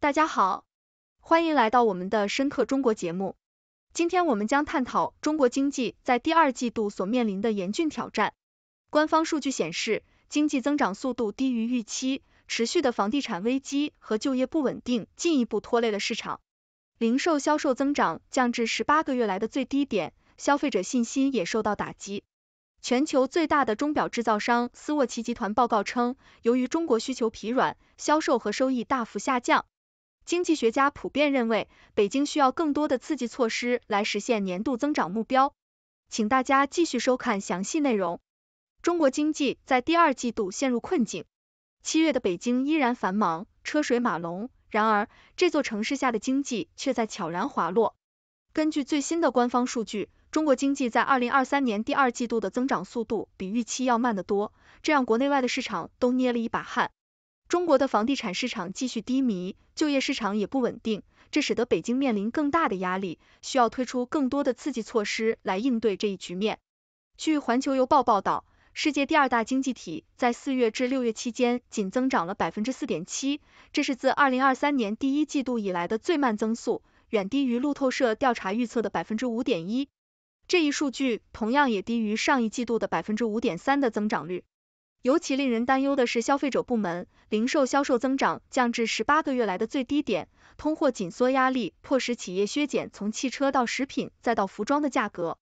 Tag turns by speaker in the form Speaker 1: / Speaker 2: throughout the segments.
Speaker 1: 大家好，欢迎来到我们的深刻中国节目。今天我们将探讨中国经济在第二季度所面临的严峻挑战。官方数据显示，经济增长速度低于预期，持续的房地产危机和就业不稳定进一步拖累了市场。零售销售增长降至十八个月来的最低点，消费者信心也受到打击。全球最大的钟表制造商斯沃琪集团报告称，由于中国需求疲软，销售和收益大幅下降。经济学家普遍认为，北京需要更多的刺激措施来实现年度增长目标。请大家继续收看详细内容。中国经济在第二季度陷入困境。七月的北京依然繁忙，车水马龙，然而这座城市下的经济却在悄然滑落。根据最新的官方数据，中国经济在二零二三年第二季度的增长速度比预期要慢得多，这让国内外的市场都捏了一把汗。中国的房地产市场继续低迷，就业市场也不稳定，这使得北京面临更大的压力，需要推出更多的刺激措施来应对这一局面。据《环球邮报》报道，世界第二大经济体在四月至六月期间仅增长了百分之四点七，这是自二零二三年第一季度以来的最慢增速，远低于路透社调查预测的百分之五点一。这一数据同样也低于上一季度的百分之五点三的增长率。尤其令人担忧的是，消费者部门零售销售增长降至十八个月来的最低点，通货紧缩压力迫使企业削减从汽车到食品再到服装的价格。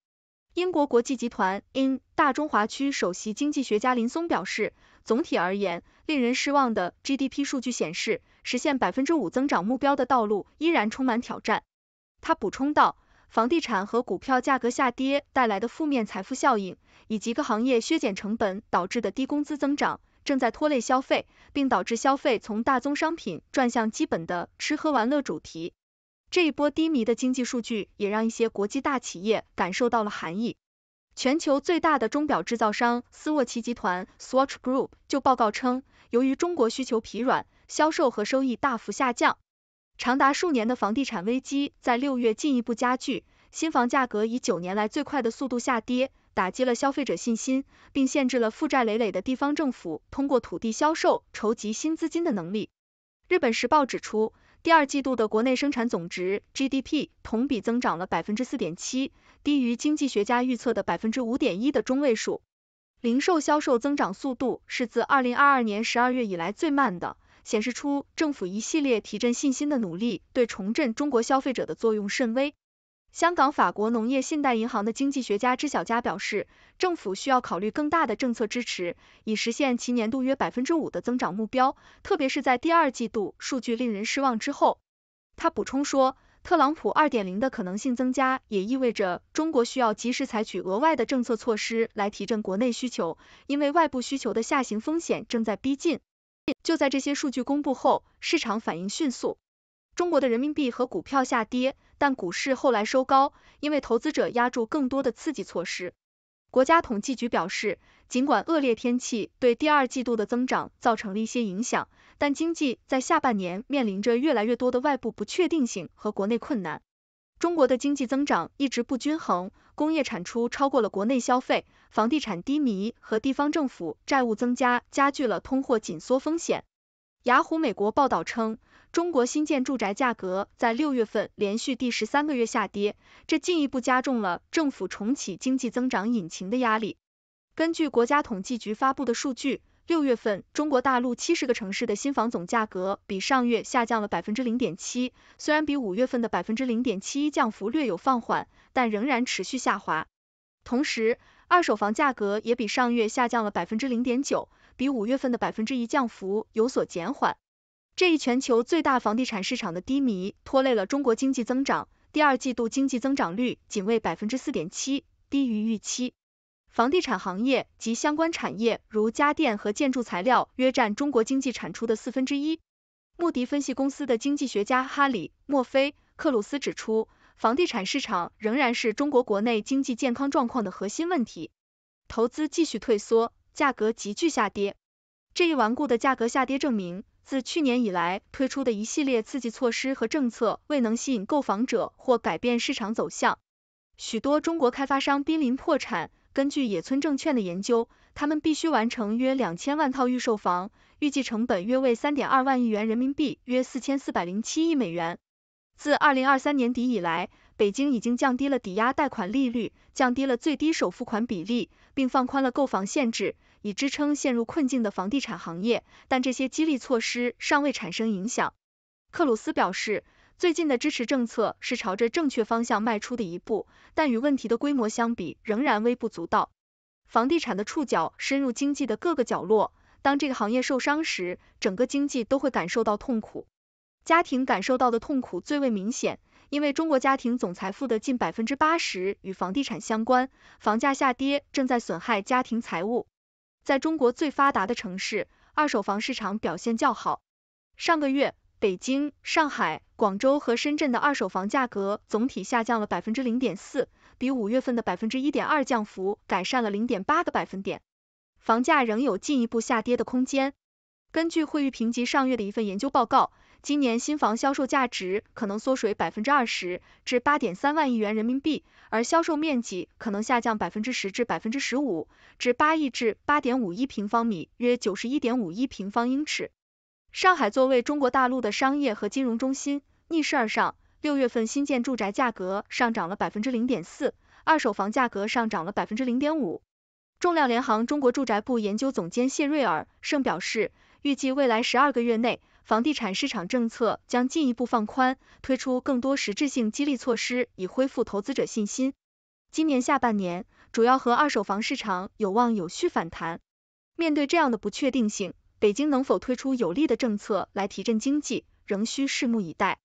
Speaker 1: 英国国际集团 （In） 大中华区首席经济学家林松表示，总体而言，令人失望的 GDP 数据显示，实现百分之五增长目标的道路依然充满挑战。他补充道，房地产和股票价格下跌带来的负面财富效应。以及各行业削减成本导致的低工资增长，正在拖累消费，并导致消费从大宗商品转向基本的吃喝玩乐主题。这一波低迷的经济数据也让一些国际大企业感受到了寒意。全球最大的钟表制造商斯沃琪集团 （Swatch Group） 就报告称，由于中国需求疲软，销售和收益大幅下降。长达数年的房地产危机在六月进一步加剧，新房价格以九年来最快的速度下跌。打击了消费者信心，并限制了负债累累的地方政府通过土地销售筹集新资金的能力。日本时报指出，第二季度的国内生产总值 （GDP） 同比增长了百分之四点七，低于经济学家预测的百分之五点一的中位数。零售销售增长速度是自二零二二年十二月以来最慢的，显示出政府一系列提振信心的努力对重振中国消费者的作用甚微。香港法国农业信贷银行的经济学家知小佳表示，政府需要考虑更大的政策支持，以实现其年度约百分之五的增长目标，特别是在第二季度数据令人失望之后。他补充说，特朗普二点零的可能性增加，也意味着中国需要及时采取额外的政策措施来提振国内需求，因为外部需求的下行风险正在逼近。就在这些数据公布后，市场反应迅速。中国的人民币和股票下跌，但股市后来收高，因为投资者压住更多的刺激措施。国家统计局表示，尽管恶劣天气对第二季度的增长造成了一些影响，但经济在下半年面临着越来越多的外部不确定性和国内困难。中国的经济增长一直不均衡，工业产出超过了国内消费，房地产低迷和地方政府债务增加加剧了通货紧缩风险。雅虎美国报道称。中国新建住宅价格在六月份连续第十三个月下跌，这进一步加重了政府重启经济增长引擎的压力。根据国家统计局发布的数据，六月份中国大陆七十个城市的新房总价格比上月下降了百分之零点七，虽然比五月份的百分之零点七一降幅略有放缓，但仍然持续下滑。同时，二手房价格也比上月下降了百分之零点九，比五月份的百分之一降幅有所减缓。这一全球最大房地产市场的低迷拖累了中国经济增长，第二季度经济增长率仅为百分之四点七，低于预期。房地产行业及相关产业如家电和建筑材料约占中国经济产出的四分之一。穆迪分析公司的经济学家哈里·墨菲·克鲁斯指出，房地产市场仍然是中国国内经济健康状况的核心问题，投资继续退缩，价格急剧下跌。这一顽固的价格下跌证明。自去年以来推出的一系列刺激措施和政策未能吸引购房者或改变市场走向，许多中国开发商濒临破产。根据野村证券的研究，他们必须完成约两千万套预售房，预计成本约为三点二万亿元人民币，约四千四百零七亿美元。自二零二三年底以来，北京已经降低了抵押贷款利率，降低了最低首付款比例，并放宽了购房限制，以支撑陷入困境的房地产行业。但这些激励措施尚未产生影响。克鲁斯表示，最近的支持政策是朝着正确方向迈出的一步，但与问题的规模相比，仍然微不足道。房地产的触角深入经济的各个角落，当这个行业受伤时，整个经济都会感受到痛苦，家庭感受到的痛苦最为明显。因为中国家庭总财富的近百分之八十与房地产相关，房价下跌正在损害家庭财务。在中国最发达的城市，二手房市场表现较好。上个月，北京、上海、广州和深圳的二手房价格总体下降了百分之零点四，比五月份的百分之一点二降幅改善了零点八个百分点。房价仍有进一步下跌的空间。根据惠誉评级上月的一份研究报告。今年新房销售价值可能缩水百分之二十，至八点三万亿元人民币，而销售面积可能下降百分之十至百分之十五，至八亿至八点五亿平方米，约九十一点五一平方英尺。上海作为中国大陆的商业和金融中心，逆势而上，六月份新建住宅价格上涨了百分之零点四，二手房价格上涨了百分之零点五。重量联行中国住宅部研究总监谢瑞尔盛表示，预计未来十二个月内。房地产市场政策将进一步放宽，推出更多实质性激励措施，以恢复投资者信心。今年下半年，主要和二手房市场有望有序反弹。面对这样的不确定性，北京能否推出有力的政策来提振经济，仍需拭目以待。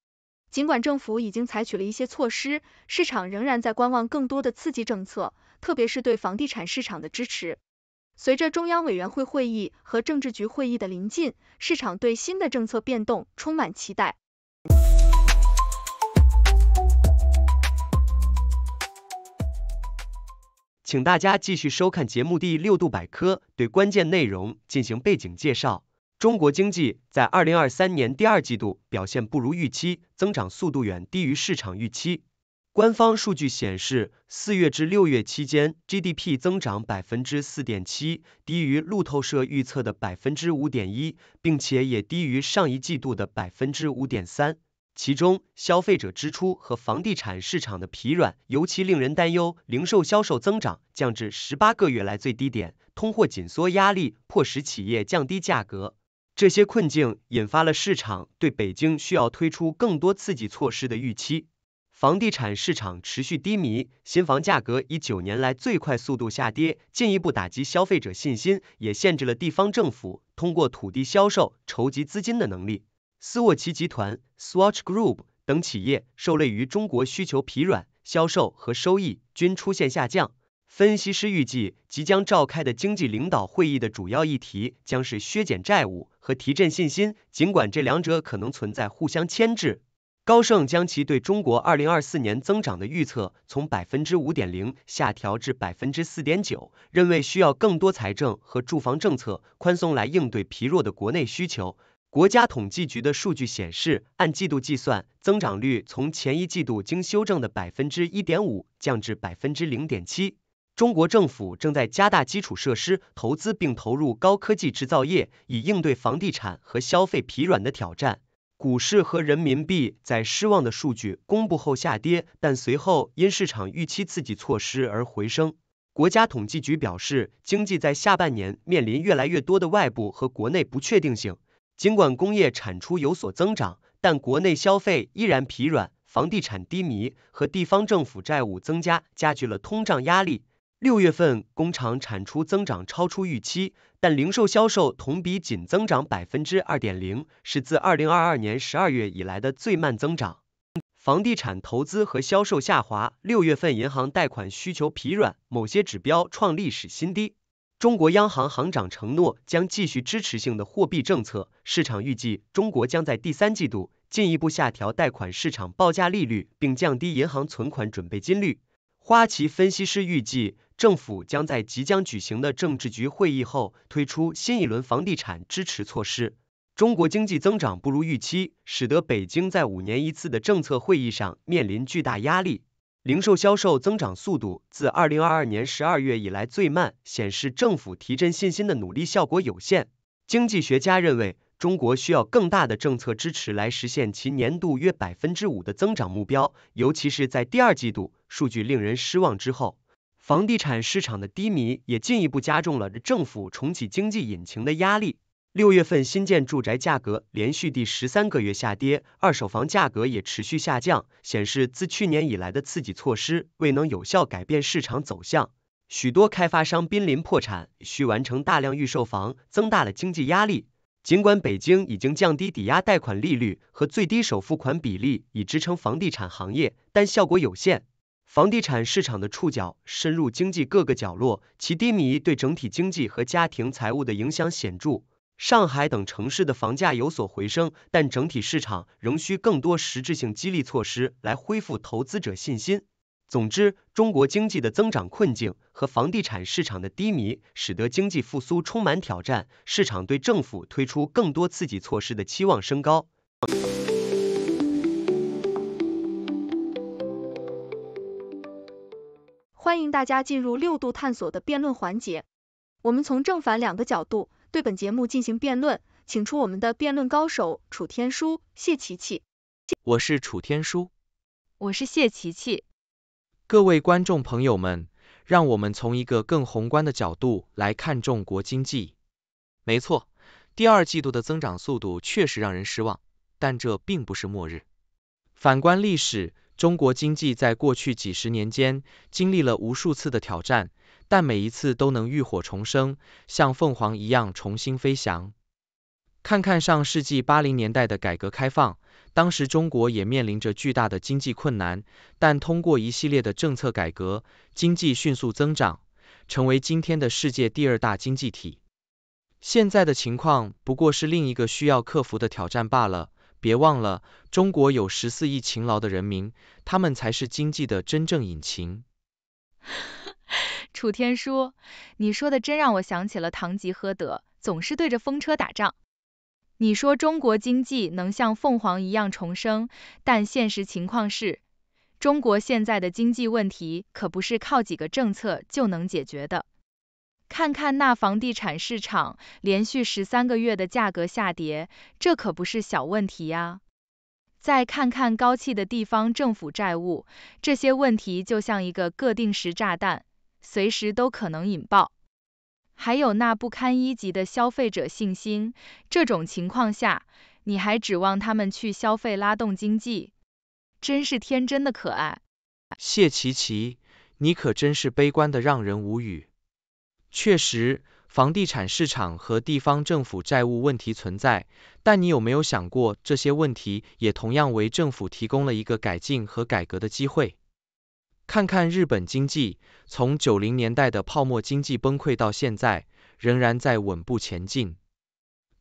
Speaker 1: 尽管政府已经采取了一些措施，市场仍然在观望更多的刺激政策，特别是对房地产市场的支持。随着中央委员会会议和政治局会议的临近，市场对新的政策变动充满期待。
Speaker 2: 请大家继续收看节目第六度百科，对关键内容进行背景介绍。中国经济在二零二三年第二季度表现不如预期，增长速度远低于市场预期。官方数据显示，四月至六月期间 GDP 增长百分之四点七，低于路透社预测的百分之五点一，并且也低于上一季度的百分之五点三。其中，消费者支出和房地产市场的疲软尤其令人担忧。零售销售增长降至十八个月来最低点，通货紧缩压力迫使企业降低价格。这些困境引发了市场对北京需要推出更多刺激措施的预期。房地产市场持续低迷，新房价格以九年来最快速度下跌，进一步打击消费者信心，也限制了地方政府通过土地销售筹集资金的能力。斯沃奇集团 （Swatch Group） 等企业受累于中国需求疲软，销售和收益均出现下降。分析师预计，即将召开的经济领导会议的主要议题将是削减债务和提振信心，尽管这两者可能存在互相牵制。高盛将其对中国二零二四年增长的预测从百分之五点零下调至百分之四点九，认为需要更多财政和住房政策宽松来应对疲弱的国内需求。国家统计局的数据显示，按季度计算，增长率从前一季度经修正的百分之一点五降至百分之零点七。中国政府正在加大基础设施投资，并投入高科技制造业，以应对房地产和消费疲软的挑战。股市和人民币在失望的数据公布后下跌，但随后因市场预期刺激措施而回升。国家统计局表示，经济在下半年面临越来越多的外部和国内不确定性。尽管工业产出有所增长，但国内消费依然疲软，房地产低迷和地方政府债务增加加剧了通胀压力。六月份工厂产出增长超出预期，但零售销售同比仅增长百分之二点零，是自二零二二年十二月以来的最慢增长。房地产投资和销售下滑，六月份银行贷款需求疲软，某些指标创历史新低。中国央行行长承诺将继续支持性的货币政策，市场预计中国将在第三季度进一步下调贷款市场报价利率，并降低银行存款准备金率。花旗分析师预计，政府将在即将举行的政治局会议后推出新一轮房地产支持措施。中国经济增长不如预期，使得北京在五年一次的政策会议上面临巨大压力。零售销售增长速度自2022年12月以来最慢，显示政府提振信心的努力效果有限。经济学家认为。中国需要更大的政策支持来实现其年度约百分之五的增长目标，尤其是在第二季度数据令人失望之后。房地产市场的低迷也进一步加重了政府重启经济引擎的压力。六月份新建住宅价格连续第十三个月下跌，二手房价格也持续下降，显示自去年以来的刺激措施未能有效改变市场走向。许多开发商濒临破产，需完成大量预售房，增大了经济压力。尽管北京已经降低抵押贷款利率和最低首付款比例以支撑房地产行业，但效果有限。房地产市场的触角深入经济各个角落，其低迷对整体经济和家庭财务的影响显著。上海等城市的房价有所回升，但整体市场仍需更多实质性激励措施来恢复投资者信心。总之，中国经济的增长困境和房地产市场的低迷，使得经济复苏充满挑战，市场对政府推出更多刺激措施的期望升高。
Speaker 1: 欢迎大家进入六度探索的辩论环节，我们从正反两个角度对本节目进行辩论，请出我们的辩论高手楚天舒、谢琪琪。
Speaker 3: 我是楚天舒。
Speaker 4: 我是谢琪琪。
Speaker 3: 各位观众朋友们，让我们从一个更宏观的角度来看中国经济。没错，第二季度的增长速度确实让人失望，但这并不是末日。反观历史，中国经济在过去几十年间经历了无数次的挑战，但每一次都能浴火重生，像凤凰一样重新飞翔。看看上世纪八零年代的改革开放。当时中国也面临着巨大的经济困难，但通过一系列的政策改革，经济迅速增长，成为今天的世界第二大经济体。现在的情况不过是另一个需要克服的挑战罢了。别忘了，中国有十四亿勤劳的人民，他们才是经济的真正引擎。
Speaker 4: 楚天舒，你说的真让我想起了堂吉诃德，总是对着风车打仗。你说中国经济能像凤凰一样重生，但现实情况是，中国现在的经济问题可不是靠几个政策就能解决的。看看那房地产市场连续十三个月的价格下跌，这可不是小问题呀。再看看高企的地方政府债务，这些问题就像一个个定时炸弹，随时都可能引爆。还有那不堪一击的消费者信心，这种情况下，你还指望他们去消费拉动经济？真是天真的可爱。
Speaker 3: 谢琪琪，你可真是悲观的让人无语。确实，房地产市场和地方政府债务问题存在，但你有没有想过，这些问题也同样为政府提供了一个改进和改革的机会？看看日本经济，从九零年代的泡沫经济崩溃到现在，仍然在稳步前进。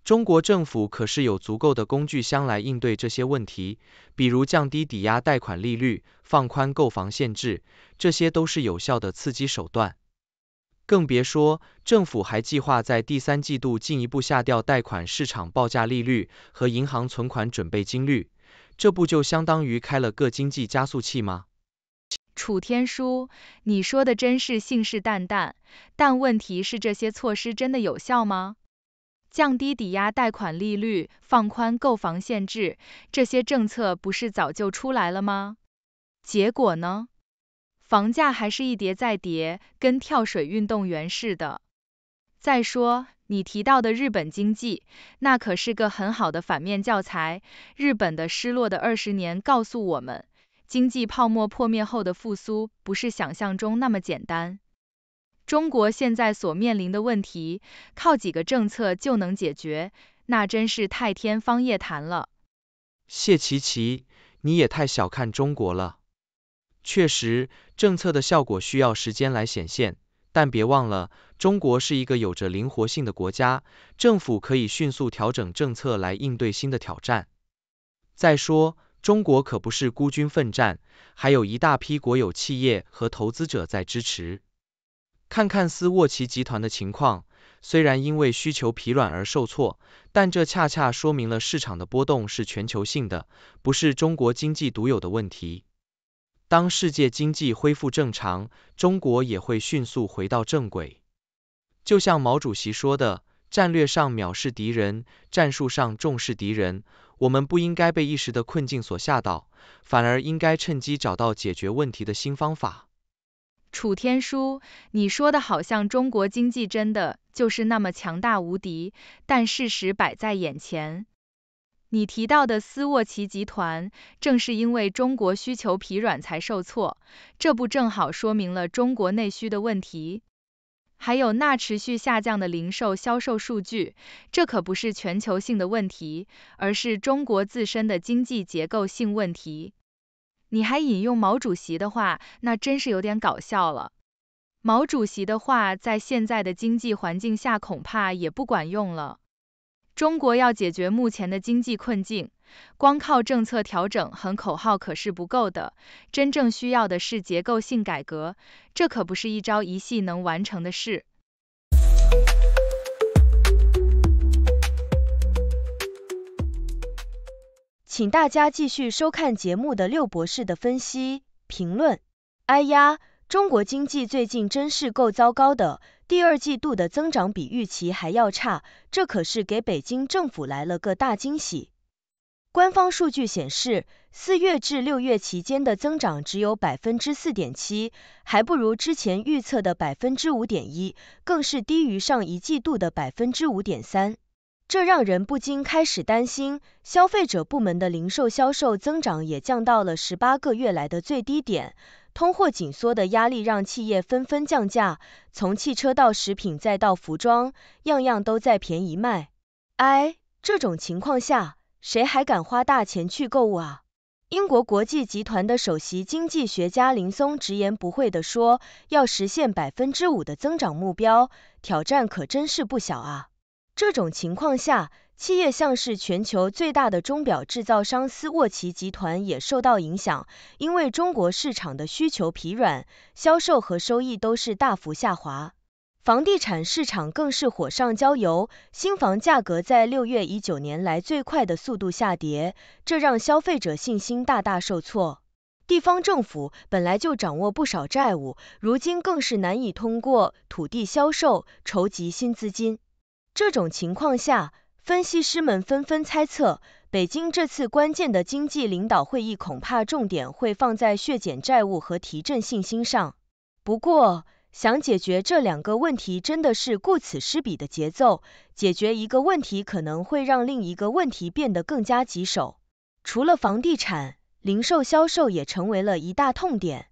Speaker 3: 中国政府可是有足够的工具箱来应对这些问题，比如降低抵押贷款利率、放宽购房限制，这些都是有效的刺激手段。更别说，政府还计划在第三季度进一步下调贷款市场报价利率和银行存款准备金率，这不就相当于开了个经济加速器吗？
Speaker 4: 楚天舒，你说的真是信誓旦旦，但问题是这些措施真的有效吗？降低抵押贷款利率、放宽购房限制，这些政策不是早就出来了吗？结果呢？房价还是一跌再跌，跟跳水运动员似的。再说，你提到的日本经济，那可是个很好的反面教材。日本的失落的二十年告诉我们。经济泡沫破灭后的复苏不是想象中那么简单。中国现在所面临的问题，靠几个政策就能解决，那真是太天方夜谭了。
Speaker 3: 谢奇奇，你也太小看中国了。确实，政策的效果需要时间来显现，但别忘了，中国是一个有着灵活性的国家，政府可以迅速调整政策来应对新的挑战。再说。中国可不是孤军奋战，还有一大批国有企业和投资者在支持。看看斯沃奇集团的情况，虽然因为需求疲软而受挫，但这恰恰说明了市场的波动是全球性的，不是中国经济独有的问题。当世界经济恢复正常，中国也会迅速回到正轨。就像毛主席说的：“战略上藐视敌人，战术上重视敌人。”我们不应该被一时的困境所吓到，反而应该趁机找到解决问题的新方法。楚
Speaker 4: 天舒，你说的好像中国经济真的就是那么强大无敌，但事实摆在眼前。你提到的斯沃琪集团，正是因为中国需求疲软才受挫，这不正好说明了中国内需的问题？还有那持续下降的零售销售数据，这可不是全球性的问题，而是中国自身的经济结构性问题。你还引用毛主席的话，那真是有点搞笑了。毛主席的话在现在的经济环境下恐怕也不管用了。中国要解决目前的经济困境。光靠政策调整和口号可是不够的，真正需要的是结构性改革，这可不是一朝一夕能完成的事。
Speaker 5: 请大家继续收看节目的六博士的分析评论。哎呀，中国经济最近真是够糟糕的，第二季度的增长比预期还要差，这可是给北京政府来了个大惊喜。官方数据显示，四月至六月期间的增长只有百分之四点七，还不如之前预测的百分之五点一，更是低于上一季度的百分之五点三。这让人不禁开始担心，消费者部门的零售销售增长也降到了十八个月来的最低点。通货紧缩的压力让企业纷纷降价，从汽车到食品再到服装，样样都在便宜卖。哎，这种情况下。谁还敢花大钱去购物啊？英国国际集团的首席经济学家林松直言不讳地说：“要实现百分之五的增长目标，挑战可真是不小啊！”这种情况下，企业像是全球最大的钟表制造商斯沃琪集团也受到影响，因为中国市场的需求疲软，销售和收益都是大幅下滑。房地产市场更是火上浇油，新房价格在六月以九年来最快的速度下跌，这让消费者信心大大受挫。地方政府本来就掌握不少债务，如今更是难以通过土地销售筹集新资金。这种情况下，分析师们纷纷猜测，北京这次关键的经济领导会议恐怕重点会放在削减债务和提振信心上。不过，想解决这两个问题，真的是顾此失彼的节奏。解决一个问题，可能会让另一个问题变得更加棘手。除了房地产，零售销售也成为了一大痛点。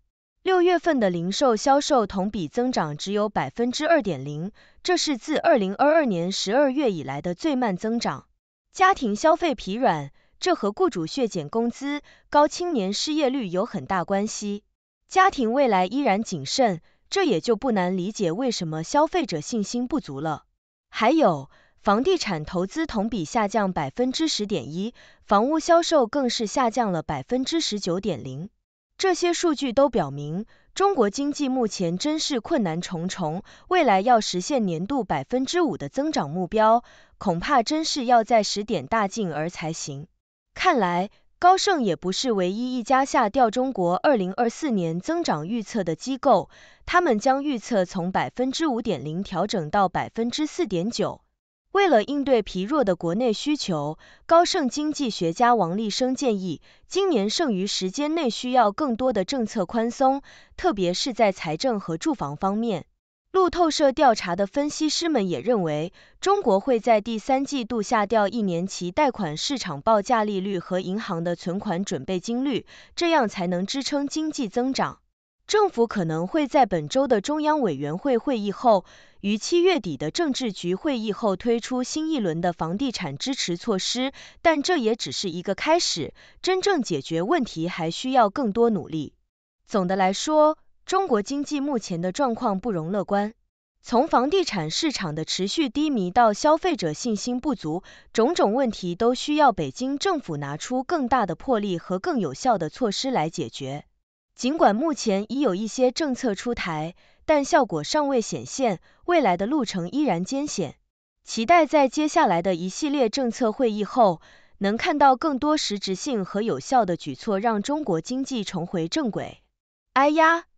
Speaker 5: 六月份的零售销售同比增长只有百分之二点零，这是自二零二二年十二月以来的最慢增长。家庭消费疲软，这和雇主削减工资、高青年失业率有很大关系。家庭未来依然谨慎。这也就不难理解为什么消费者信心不足了。还有，房地产投资同比下降百分之十点一，房屋销售更是下降了百分之十九点零。这些数据都表明，中国经济目前真是困难重重。未来要实现年度百分之五的增长目标，恐怕真是要在十点大进而才行。看来。高盛也不是唯一一家下调中国2024年增长预测的机构，他们将预测从5.0%调整到4.9%。为了应对疲弱的国内需求，高盛经济学家王立生建议，今年剩余时间内需要更多的政策宽松，特别是在财政和住房方面。路透社调查的分析师们也认为，中国会在第三季度下调一年期贷款市场报价利率和银行的存款准备金率，这样才能支撑经济增长。政府可能会在本周的中央委员会会议后，于七月底的政治局会议后推出新一轮的房地产支持措施，但这也只是一个开始，真正解决问题还需要更多努力。总的来说。中国经济目前的状况不容乐观，从房地产市场的持续低迷到消费者信心不足，种种问题都需要北京政府拿出更大的魄力和更有效的措施来解决。尽管目前已有一些政策出台，但效果尚未显现，未来的路程依然艰险。期待在接下来的一系列政策会议后，能看到更多实质性和有效的举措，让中国经济重回正轨。哎呀！